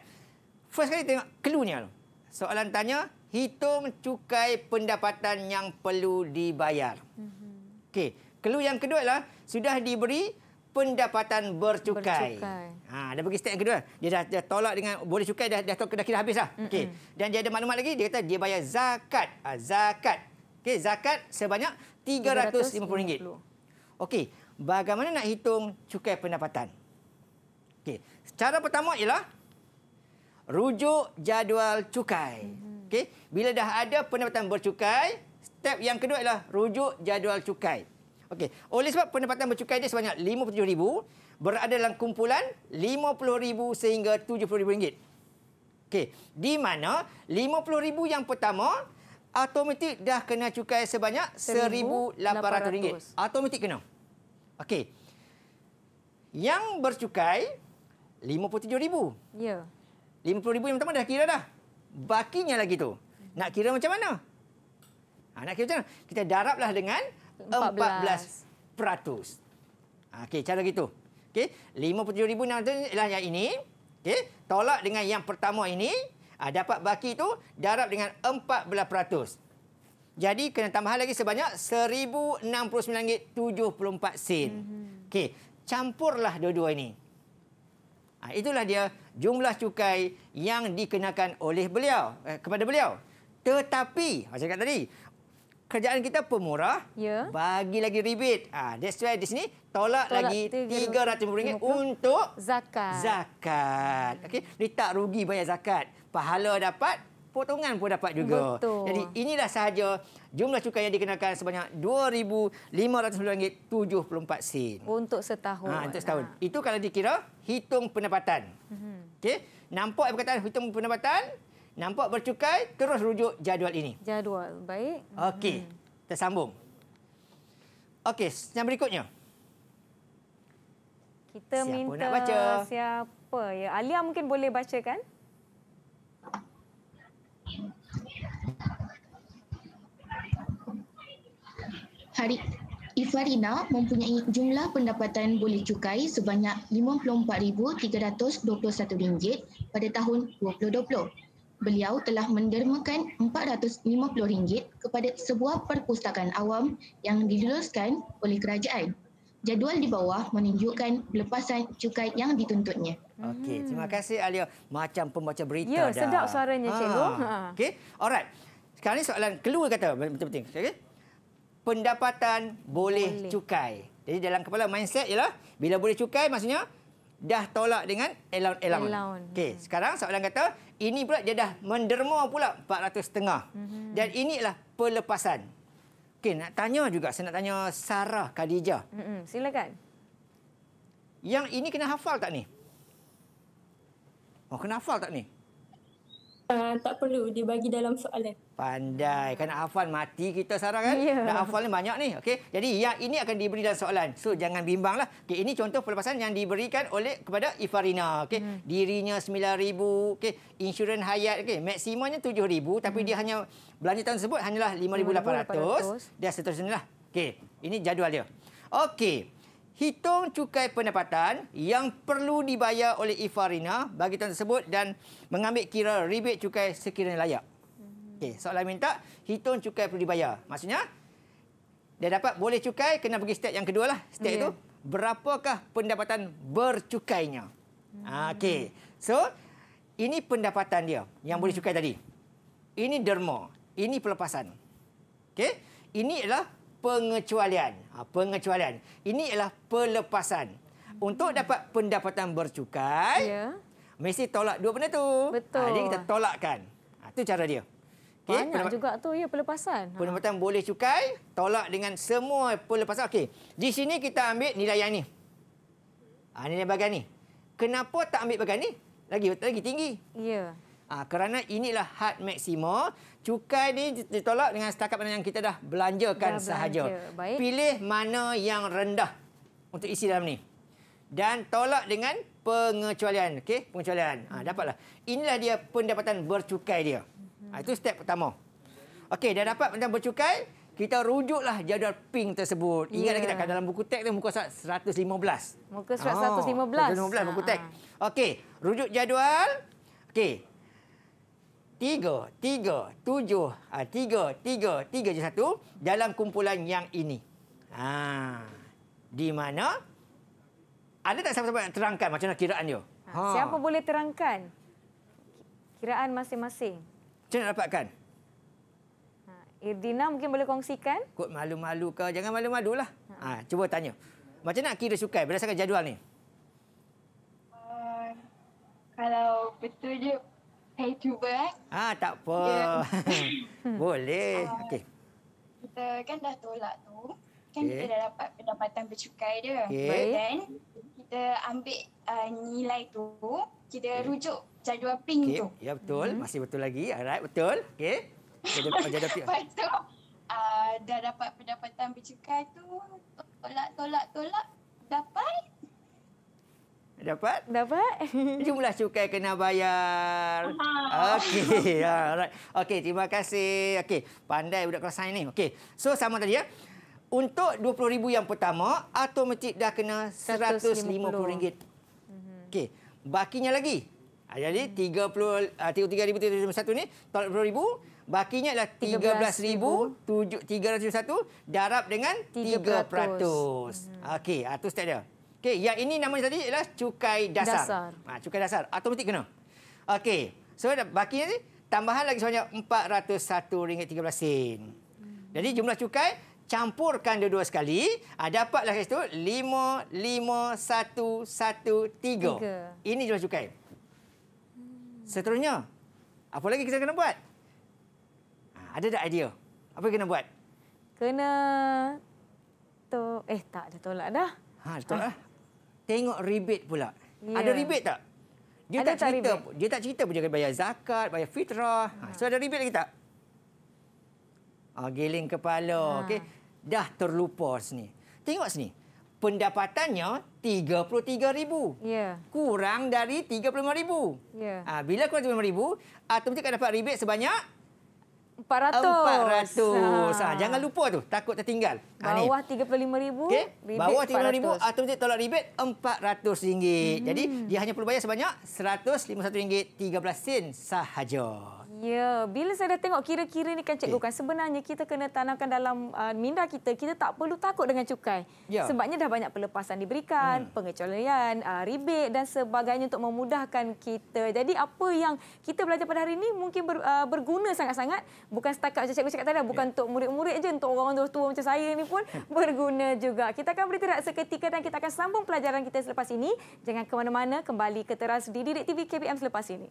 First kali tengok cluenya. Soalan tanya, hitung cukai pendapatan yang perlu dibayar. Mhm. Okey, clue yang kedua adalah sudah diberi pendapatan bercukai. bercukai. Ha, dah bagi step yang kedua. Dia dah, dah tolak dengan oh, boleh cukai dah dah, dah kira habis lah. Mm -mm. Okey. Dan dia ada maklumat lagi dia kata dia bayar zakat. Ha, zakat. Okey, zakat sebanyak RM350. Okey. Bagaimana nak hitung cukai pendapatan? Okey. Cara pertama ialah rujuk jadual cukai. Mm -hmm. Okey. Bila dah ada pendapatan bercukai, step yang kedua ialah rujuk jadual cukai. Okey. Oleh sebab pendapatan bercukai dia sebanyak RM57,000 berada dalam kumpulan RM50,000 sehingga RM70,000. Okey. Di mana RM50,000 yang pertama automatik dah kena cukai sebanyak RM1,800. Automatik kena. Okey. Yang bercukai RM57,000. Ya. RM50,000 yang pertama dah kira dah. Bakinya lagi tu. Nak kira macam mana? Ha, nak kira macam mana? Kita daraplah dengan 14%. Okey, cara gitu. Okey, 57,600 ialah yang ini. Okey, tolak dengan yang pertama ini, ah, dapat baki tu darab dengan 14%. Jadi kena tambah lagi sebanyak 1069.74 sen. Mm -hmm. Okey, campurlah dua-dua ini. Ah, itulah dia jumlah cukai yang dikenakan oleh beliau eh, kepada beliau. Tetapi, macam kat tadi, kerjaan kita pemurah ya. bagi lagi ribet. Ah ha, that's why di sini tolak, tolak lagi RM300 untuk zakat. Zakat. Okey, ni tak rugi banyak zakat. Pahala dapat, potongan pun dapat juga. Betul. Jadi inilah sahaja jumlah cukai yang dikenakan sebanyak RM2,509.74 untuk setahun. Ha, untuk setahun. Ha. Itu kalau dikira hitung pendapatan. Mhm. Okey, nampak perkataan hitung pendapatan? Nampak bercukai, terus rujuk jadual ini. Jadual, baik. Okey, kita hmm. sambung. Okey, yang berikutnya. Kita siapa minta nak baca? siapa ya? Alia mungkin boleh bacakan. Hari Ifarina mempunyai jumlah pendapatan boleh cukai sebanyak RM54,321 pada tahun 2020 beliau telah mendermakan RM450 kepada sebuah perpustakaan awam yang diluluskan oleh kerajaan. Jadual di bawah menunjukkan pelepasan cukai yang dituntutnya. Okey, terima kasih Alia. Macam pembaca berita ya, dah. Ya, sedap suaranya ha. cikgu. Ha. Okey. Alright. Sekarang ni soalan keluar kata betul penting. Okey. Pendapatan boleh, boleh cukai. Jadi dalam kepala mindset ialah bila boleh cukai maksudnya dah tolak dengan allowance. allowance. Okey, hmm. sekarang soalan kata ini pula dia dah menderma pula 400 setengah. Mm -hmm. Dan inilah pelepasan. Okey, nak tanya juga, saya nak tanya Sarah Khadijah. Mm -hmm. silakan. Yang ini kena hafal tak ni? Oh, kena hafal tak ni? Ah, tak perlu dibagi dalam soalan. Pandai. Kan afan mati kita sekarang kan? Yeah. Dah hafal ni banyak ni. Okay? Jadi yang ini akan diberi dalam soalan. So jangan bimbanglah. Okay, ini contoh pelepasan yang diberikan oleh kepada Ifarina. Okay? Hmm. Dirinya RM9,000. Okay? Insurans hayat. Okay? Maksimumnya RM7,000. Tapi hmm. dia hanya belanja tahun sebut hanyalah RM5,800. Dia seterusnya lah. Okay. Ini jadual dia. Okey hitung cukai pendapatan yang perlu dibayar oleh Ifarina bagi tahun tersebut dan mengambil kira ribet cukai sekiranya layak. Okey, soalan minta hitung cukai perlu dibayar. Maksudnya dia dapat boleh cukai kena pergi step yang kedua lah. Step yeah. itu berapakah pendapatan bercukainya? Hmm. Ah, okey. So ini pendapatan dia yang boleh hmm. cukai tadi. Ini derma, ini pelepasan. Okey. Ini adalah pengecualian. Ha, pengecualian. Ini ialah pelepasan. Untuk dapat pendapatan bercukai, ya. mesti tolak dua benda tu. Betul. Ha, jadi kita tolakkan. Itu ha, cara dia. Okay, Banyak pendapat... juga tu ya pelepasan. Ha. Pendapatan ha. boleh cukai, tolak dengan semua pelepasan. Okey. Di sini kita ambil nilai yang ni. Ha, nilai bahagian ni. Kenapa tak ambil bahagian ni? Lagi lagi tinggi. Ya. Ha, kerana inilah had maksimum Cukai ini ditolak dengan setakat mana yang kita dah belanjakan dah sahaja. Belanja. Pilih mana yang rendah untuk isi dalam ni Dan tolak dengan pengecualian. Okey, pengecualian. Ha, dapatlah. Inilah dia pendapatan bercukai dia. Ha, itu step pertama. Okey, dah dapat pendapatan bercukai. Kita rujuklah jadual pink tersebut. Ingatlah yeah. kita dalam buku teks tu muka surat 115. Muka surat oh, 115. 115 buku teks. Okey, rujuk jadual. Okey tiga, tiga, tujuh, ah, tiga, tiga, tiga je satu dalam kumpulan yang ini. Ha. Di mana? Ada tak siapa-siapa nak terangkan macam mana kiraan dia? Ha, ha. Siapa boleh terangkan? Kiraan masing-masing. Macam nak dapatkan? Ha. Irdina mungkin boleh kongsikan. Kut malu-malu ke? Jangan malu-malu lah. Ha. ha. Cuba tanya. Macam nak kira sukai berdasarkan jadual ni? Uh, kalau betul je, saya cuba eh. Ah, tak apa. Yeah. Boleh. Uh, Okey. Kita kan dah tolak tu. Kan okay. kita dah dapat pendapatan bercukai dia. Okay. Then, kita ambil uh, nilai tu, kita okay. rujuk jadual ping okay. tu. Ya yeah, betul, mm. masih betul lagi. Alright, betul. Okey. Jadual jadual ping. Lepas tu, uh, dah dapat pendapatan bercukai tu, tolak tolak tolak. Dapat? Dapat. Jumlah cukai kena bayar. Okey. Alright. Okay, terima kasih. Okey, pandai budak kelas ni. Okey. So sama tadi ya. Untuk 20000 yang pertama, automatik dah kena RM150. Mhm. Okey. Bakinya lagi. Ah jadi 30 mhm. uh, ah, satu ni tolak 20000, bakinya adalah 13000 301 darab dengan 3%. 3%. Mm -hmm. Okey, ah tu step dia. Okey, yang ini nama tadi ialah cukai dasar. dasar. Ha, cukai dasar. Automatik kena. Okey. So baki ni tambahan lagi sebanyak RM401.13. Hmm. Jadi jumlah cukai campurkan dua-dua sekali, ha, dapatlah kat situ 55113. Ini jumlah cukai. Seterusnya, apa lagi kita kena buat? Ha, ada tak idea? Apa kena buat? Kena to eh tak ada tolak dah. Ha, tolak. Ha tengok rebate pula. Ya. Ada rebate tak? Dia ada tak cerita, tak dia tak cerita pun jangan bayar zakat, bayar fitrah. Ha. So ada rebate lagi tak? Ah, ha, geling kepala, ha. okey. Dah terlupa sini. Tengok sini. Pendapatannya 33,000. Ya. Kurang dari 35,000. Ya. Ah, bila kurang 35,000, automatik akan dapat rebate sebanyak Empat ratus Ha. Ha. Jangan lupa tu, takut tertinggal. Ah, bawah tiga RM35,000, okay. Bawah RM35,000, automatik ah, tolak ribet RM400. Hmm. Jadi, dia hanya perlu bayar sebanyak seratus lima satu tiga belas sen sahaja. Ya, bila saya dah tengok kira-kira ni kan cikgu okay. kan sebenarnya kita kena tanamkan dalam uh, minda kita kita tak perlu takut dengan cukai. Ya. Sebabnya dah banyak pelepasan diberikan, hmm. pengecualian, uh, ribet dan sebagainya untuk memudahkan kita. Jadi apa yang kita belajar pada hari ini mungkin ber, uh, berguna sangat-sangat bukan setakat macam cikgu cakap tadi lah, bukan ya. untuk murid-murid aja untuk orang-orang tua-tua macam saya ini pun hmm. berguna juga. Kita akan beri terak seketika dan kita akan sambung pelajaran kita selepas ini. Jangan ke mana-mana kembali ke teras di Direk TV KBM selepas ini.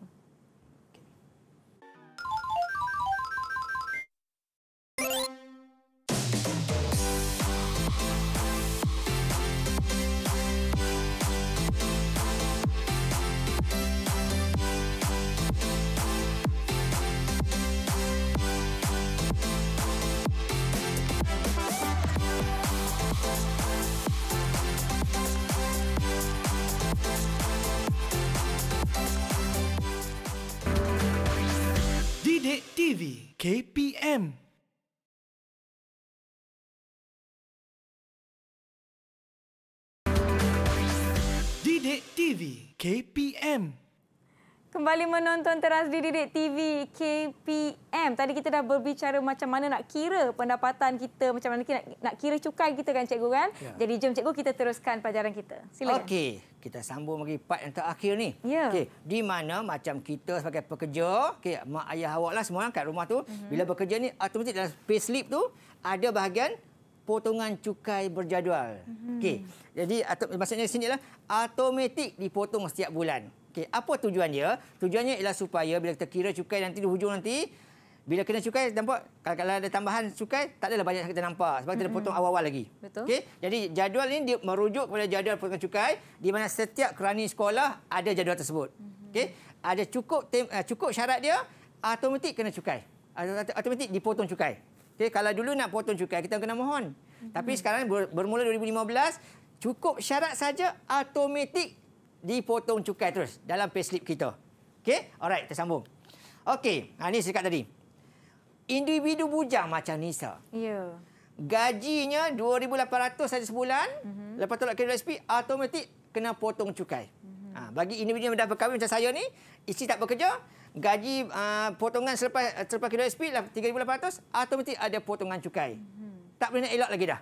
KPM. Kembali menonton teras di Didik TV KPM. Tadi kita dah berbicara macam mana nak kira pendapatan kita, macam mana kita nak, nak kira cukai kita kan cikgu kan? Ya. Jadi jom cikgu kita teruskan pelajaran kita. Silakan. Okey, kita sambung lagi part yang terakhir ni. Ya. Okey, di mana macam kita sebagai pekerja, okey, mak ayah awak lah semua kan kat rumah tu, uh-huh. bila bekerja ni automatik dalam slip tu ada bahagian potongan cukai berjadual. Hmm. Okey. Jadi maksudnya sini lah automatik dipotong setiap bulan. Okey, apa tujuan dia? Tujuannya ialah supaya bila kita kira cukai nanti di hujung nanti bila kena cukai nampak kalau, kalau ada tambahan cukai tak adalah banyak kita nampak sebab kita hmm. potong awal-awal lagi. Betul. Okey, jadi jadual ini dia merujuk kepada jadual potongan cukai di mana setiap kerani sekolah ada jadual tersebut. Hmm. Okey, ada cukup tem, eh, cukup syarat dia automatik kena cukai. Automatik dipotong cukai. Okey, kalau dulu nak potong cukai kita kena mohon. Hmm. Tapi sekarang bermula 2015, cukup syarat saja automatik dipotong cukai terus dalam payslip kita. Okay, Alright, tersambung. sambung. Okay, ini ha, sikat tadi. Individu bujang macam Nisa. Ya. Yeah. Gajinya 2800 saja sebulan, mm-hmm. lepas tolak KWSP automatik kena potong cukai. Mm-hmm. Ha, bagi individu yang dah berkahwin macam saya ni, isteri tak bekerja, gaji uh, potongan selepas ah, selepas kira SP lah 3800 automatik ada potongan cukai. Hmm. Tak boleh nak elok lagi dah.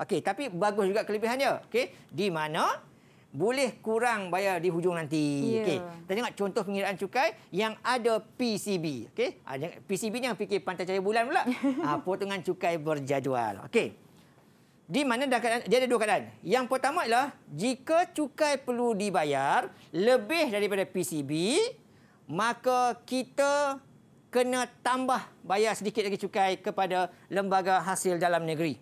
Okey, tapi bagus juga kelebihannya. Okey, di mana boleh kurang bayar di hujung nanti. Yeah. Okey. Kita tengok contoh pengiraan cukai yang ada PCB. Okey. Ah, PCB ni yang fikir pantai cahaya bulan pula. ha, potongan cukai berjadual. Okey. Di mana keadaan, dia ada dua keadaan. Yang pertama ialah jika cukai perlu dibayar lebih daripada PCB, maka kita kena tambah bayar sedikit lagi cukai kepada lembaga hasil dalam negeri.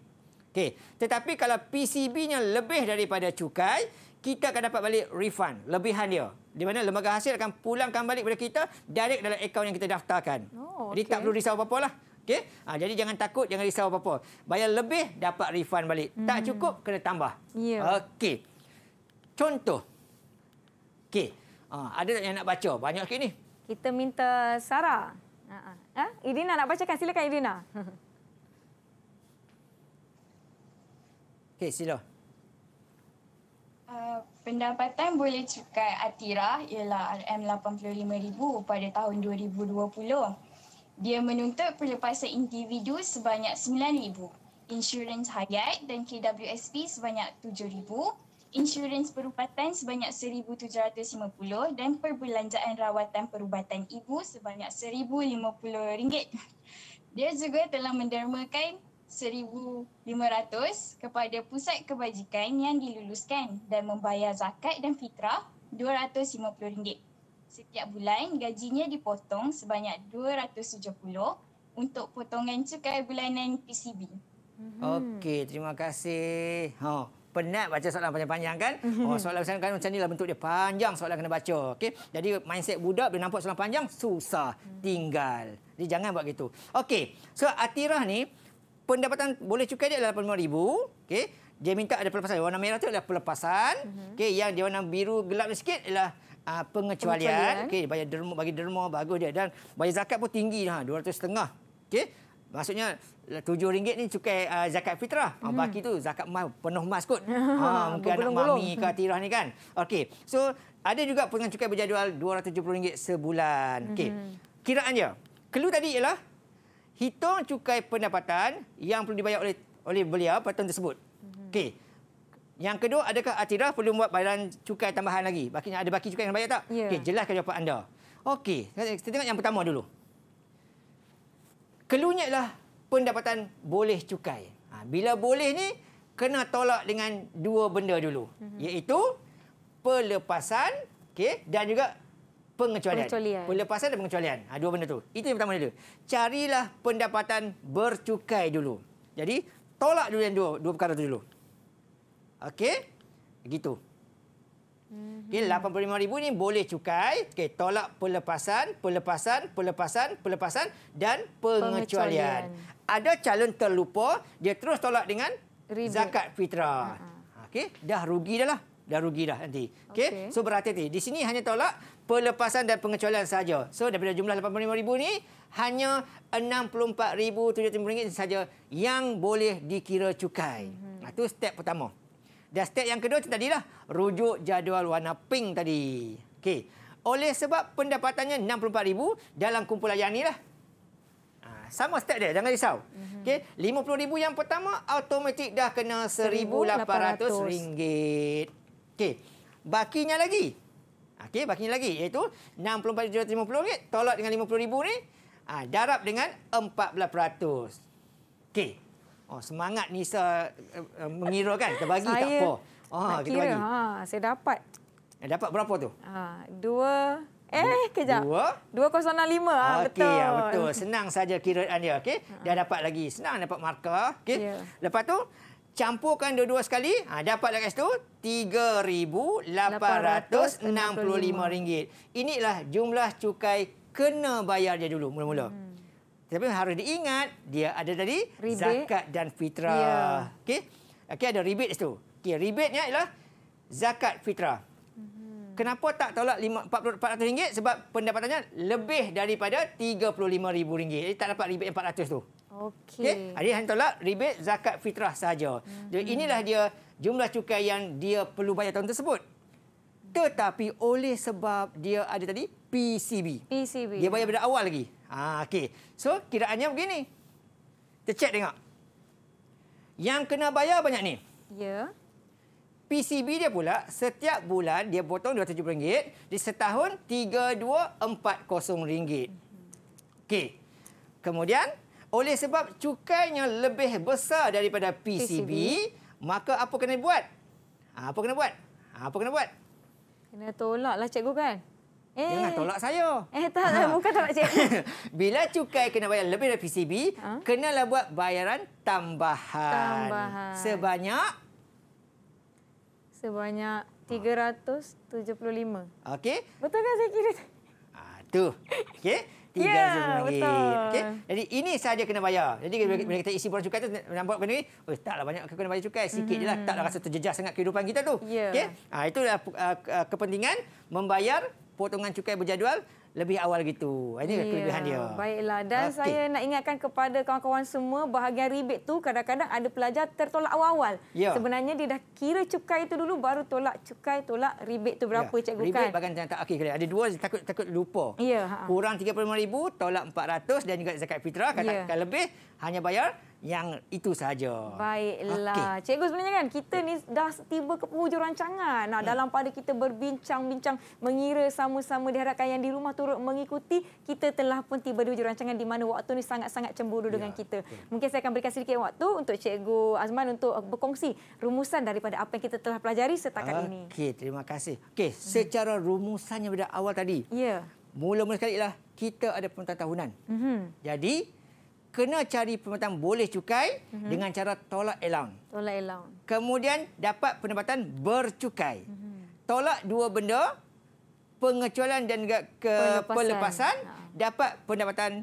Okay. tetapi kalau PCB-nya lebih daripada cukai, kita akan dapat balik refund, lebihan dia. Di mana lembaga hasil akan pulangkan balik kepada kita direct dalam akaun yang kita daftarkan. Oh, okay. Jadi tak perlu risau apa-apa lah. Okay? Ha, jadi jangan takut, jangan risau apa-apa. Bayar lebih, dapat refund balik. Hmm. Tak cukup, kena tambah. Yeah. Okay. Contoh. Okay. Ha, ada tak yang nak baca? Banyak sikit ni. Kita minta Sarah. Ha, ha. Ha? Irina nak bacakan. Silakan Irina. Okey, sila. Uh, pendapatan boleh cukai Atira ialah RM85,000 pada tahun 2020. Dia menuntut pelepasan individu sebanyak RM9,000. Insurans hayat dan KWSP sebanyak RM7,000 insurans perubatan sebanyak 1750 dan perbelanjaan rawatan perubatan ibu sebanyak 1050 ringgit. Dia juga telah mendermakan 1500 kepada pusat kebajikan yang diluluskan dan membayar zakat dan fitrah 250 ringgit. Setiap bulan gajinya dipotong sebanyak 270 untuk potongan cukai bulanan PCB. Okey, terima kasih. Oh penat baca soalan panjang-panjang kan. Mhm. Oh soalan macam kan macam inilah bentuk dia panjang soalan kena baca. Okey. Jadi mindset budak bila nampak soalan panjang susah hmm. tinggal. Jadi jangan buat gitu. Okey. So Atirah ni pendapatan boleh cukai dia adalah 85000. Okey. Dia minta ada pelepasan. Warna merah tu adalah pelepasan. Mhm. Okey, yang dia warna biru gelap sikit adalah uh, pengecualian. pengecualian. Okey, bayar derma bagi derma bagus dia dan bayar zakat pun tinggi ha 200 setengah. Okay. Maksudnya tujuh ringgit ni cukai uh, zakat fitrah. Ah, hmm. Baki tu zakat emas penuh mas kot. ha, mungkin anak mami ke atirah ni kan. Okey. So ada juga pengen cukai berjadual dua ratus tujuh puluh ringgit sebulan. Okey. Hmm. Kiraan dia. Clue tadi ialah hitung cukai pendapatan yang perlu dibayar oleh oleh beliau pada tahun tersebut. Hmm. Okey. Yang kedua, adakah atirah perlu buat bayaran cukai tambahan lagi? Bakinya ada baki cukai yang bayar tak? Yeah. Okey, jelaskan jawapan anda. Okey, kita tengok yang pertama dulu. Keluarnya ialah pendapatan boleh cukai. Ha, bila boleh ni kena tolak dengan dua benda dulu. Mhm. Iaitu pelepasan okay, dan juga pengecualian. pengecualian. Pelepasan dan pengecualian. Ha, dua benda tu. Itu yang pertama dulu. Carilah pendapatan bercukai dulu. Jadi tolak dulu yang dua, dua perkara tu dulu. Okey? Begitu. Mm -hmm. okay, 85000 ni boleh cukai. Okey, tolak pelepasan, pelepasan, pelepasan, pelepasan dan pengecualian. pengecualian. Ada calon terlupa, dia terus tolak dengan Ribet. zakat fitrah. Uh -huh. Okey, dah rugi dah lah. Dah rugi dah nanti. Okey. Okay. So berhati-hati. Di sini hanya tolak pelepasan dan pengecualian saja. So daripada jumlah 85000 ni hanya 64700 ringgit saja yang boleh dikira cukai. Mm -hmm. Nah, tu step pertama. Dan step yang kedua tu tadilah rujuk jadual warna pink tadi. Okey. Oleh sebab pendapatannya 64000 dalam kumpulan yang ni lah. Ha, sama step dia jangan risau. Mhm. Okey, 50000 yang pertama automatik dah kena 1800 ringgit. Okey. Bakinya lagi. Okey, bakinya lagi iaitu 64750 ringgit tolak dengan 50000 ni ah darab dengan 14%. Okey. Oh, semangat Nisa uh, eh, eh, mengira kan? Kita bagi saya ah, tak apa. Oh kita kira, bagi. Ha, saya dapat. Eh, dapat berapa tu? Ha, dua... Eh, kejap. Dua? Dua kosong lima. Ha, okay, betul. Ya, betul. Senang saja kiraan dia. Okay? Ha. Dah dapat lagi. Senang dapat markah. Okay? Yeah. Lepas tu, campurkan dua-dua sekali. Ha, dapat lah kat situ. RM3,865. Inilah jumlah cukai kena bayar dia dulu mula-mula. Hmm. Tapi harus diingat dia ada tadi rebate. zakat dan fitrah. Yeah. Okey. Okey ada rebate situ. Okey, rebate nya ialah zakat fitrah. Mhm. Kenapa tak tolak rm ringgit sebab pendapatannya lebih daripada rm ringgit. Jadi tak dapat rebate yang RM400 tu. Okey. Okay? Jadi ah, hanya tolak rebate zakat fitrah saja. Mm-hmm. Jadi inilah dia jumlah cukai yang dia perlu bayar tahun tersebut. Tetapi oleh sebab dia ada tadi PCB. PCB. Dia bayar pada awal lagi. Ah, okey. So, kiraannya begini. Kita cek tengok. Yang kena bayar banyak ni. Ya. PCB dia pula setiap bulan dia potong RM270, di setahun RM3240. Okay. Kemudian oleh sebab cukainya lebih besar daripada PCB, PCB. maka apa kena buat? Ha, apa kena buat? Ha, apa kena buat? Kena tolaklah cikgu kan? Eh. Jangan tolak saya. Eh tak, ha. bukan tolak cikgu. Bila cukai kena bayar lebih dari PCB, ha? Ah. kenalah buat bayaran tambahan. Tambahan. Sebanyak? Sebanyak 375. Okey. Betul kan saya kira? Ha, tu. Okey. Ya, betul. Okay? Jadi ini saja kena bayar. Jadi hmm. bila kita isi borang cukai itu, nampak benda ini. oh taklah banyak kena bayar cukai, sikit jelah. Hmm. Taklah rasa terjejas sangat kehidupan kita tu. Yeah. Okey. Ah itulah uh, kepentingan membayar potongan cukai berjadual lebih awal gitu. Ini yeah. kelebihan dia. Baiklah dan okay. saya nak ingatkan kepada kawan-kawan semua bahagian ribet tu kadang-kadang ada pelajar tertolak awal-awal. Yeah. Sebenarnya dia dah kira cukai itu dulu baru tolak cukai tolak ribet tu berapa yeah. cikgu ribet kan? Ribet bagi okay, ada dua takut takut lupa. Yeah. Ha, ha. Kurang 35000 tolak 400 dan juga zakat fitrah kata yeah. lebih hanya bayar yang itu sahaja. Baiklah. Okay. Cikgu sebenarnya kan kita ni dah tiba ke penghujung rancangan. Nah, hmm. dalam pada kita berbincang-bincang mengira sama-sama diharapkan yang di rumah turut mengikuti, kita telah pun tiba di hujung rancangan di mana waktu ni sangat-sangat cemburu dengan ya, kita. Okay. Mungkin saya akan berikan sedikit waktu untuk Cikgu Azman untuk berkongsi rumusan daripada apa yang kita telah pelajari setakat okay, ini. Okey, terima kasih. Okey, secara rumusannya pada awal tadi. Ya. Mula-mula sekali lah kita ada penentuan tahunan. Mm-hmm. Jadi, kena cari perubatan boleh cukai mm-hmm. dengan cara tolak elaun. Tolak elaun. Kemudian dapat penempatan bercukai. Mm-hmm. Tolak dua benda pengecualian dan juga ke pelepasan ha. dapat pendapatan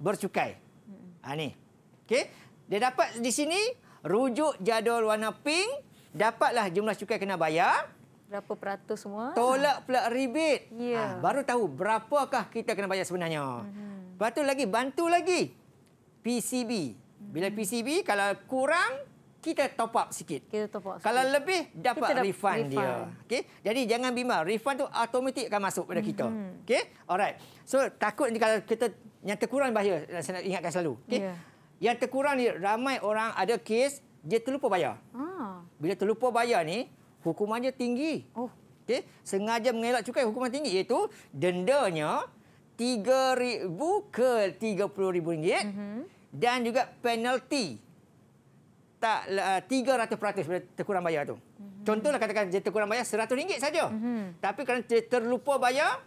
bercukai. Mhm. Ha ni. Okey. Dia dapat di sini rujuk jadual warna pink dapatlah jumlah cukai kena bayar berapa peratus semua. Tolak pula rebate. Yeah. Ha, baru tahu berapakah kita kena bayar sebenarnya. mm lagi bantu lagi. PCB. Bila hmm. PCB kalau kurang kita top up sikit. Kita top up. Sikit. Kalau lebih dapat refund, refund dia. okay? Jadi jangan bimbang, refund tu automatik akan masuk pada kita. Hmm. okay? Alright. So takut ni kalau kita yang terkurang bahaya saya nak ingatkan selalu. Okey. Yeah. Yang terkurang ni ramai orang ada kes dia terlupa bayar. Ah. Bila terlupa bayar ni hukumannya tinggi. Oh. Okey. Sengaja mengelak cukai hukuman tinggi iaitu dendanya 3000 ke 30000 ringgit. Mm -hmm dan juga penalti tak uh, eh, 300% bila terkurang bayar tu. Mm-hmm. Contohlah katakan dia terkurang bayar RM100 saja. Mm-hmm. Tapi kerana dia terlupa bayar,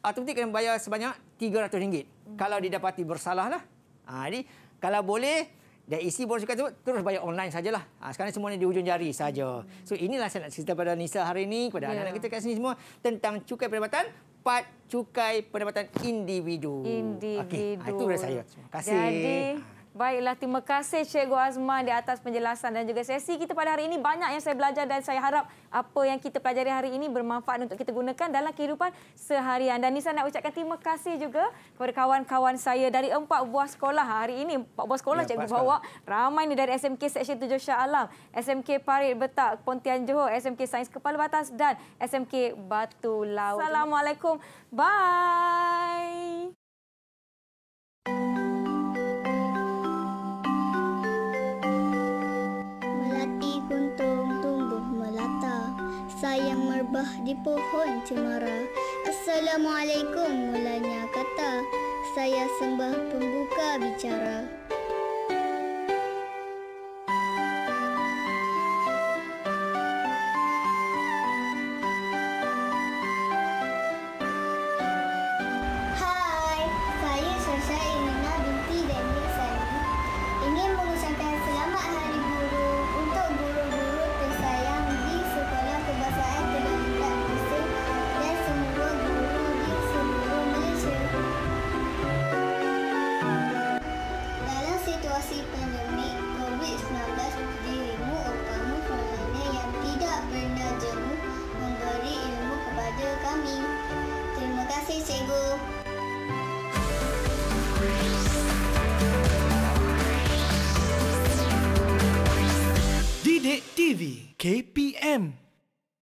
automatik kena bayar sebanyak RM300. Mm-hmm. Kalau didapati bersalahlah. lah. Ha, jadi kalau boleh dan isi bonus cukai tersebut terus bayar online sajalah. Ha, sekarang semua ni di hujung jari saja. So inilah saya nak cerita pada Nisa hari ini kepada yeah. anak-anak kita kat sini semua tentang cukai pendapatan part cukai pendapatan individu. Individu. Okay. Ha, itu dari saya. Terima kasih. Jadi... Ha. Baiklah, terima kasih Cikgu Azman di atas penjelasan dan juga sesi kita pada hari ini. Banyak yang saya belajar dan saya harap apa yang kita pelajari hari ini bermanfaat untuk kita gunakan dalam kehidupan seharian. Dan Nisa nak ucapkan terima kasih juga kepada kawan-kawan saya dari empat buah sekolah hari ini. Empat buah sekolah ya, Cikgu bawa. Ramai ni dari SMK Seksyen Tujuh Shah Alam, SMK Parit Betak, Pontian Johor, SMK Sains Kepala Batas dan SMK Batu Laut. Assalamualaikum. Bye. lebah di pohon cemara Assalamualaikum mulanya kata Saya sembah pembuka bicara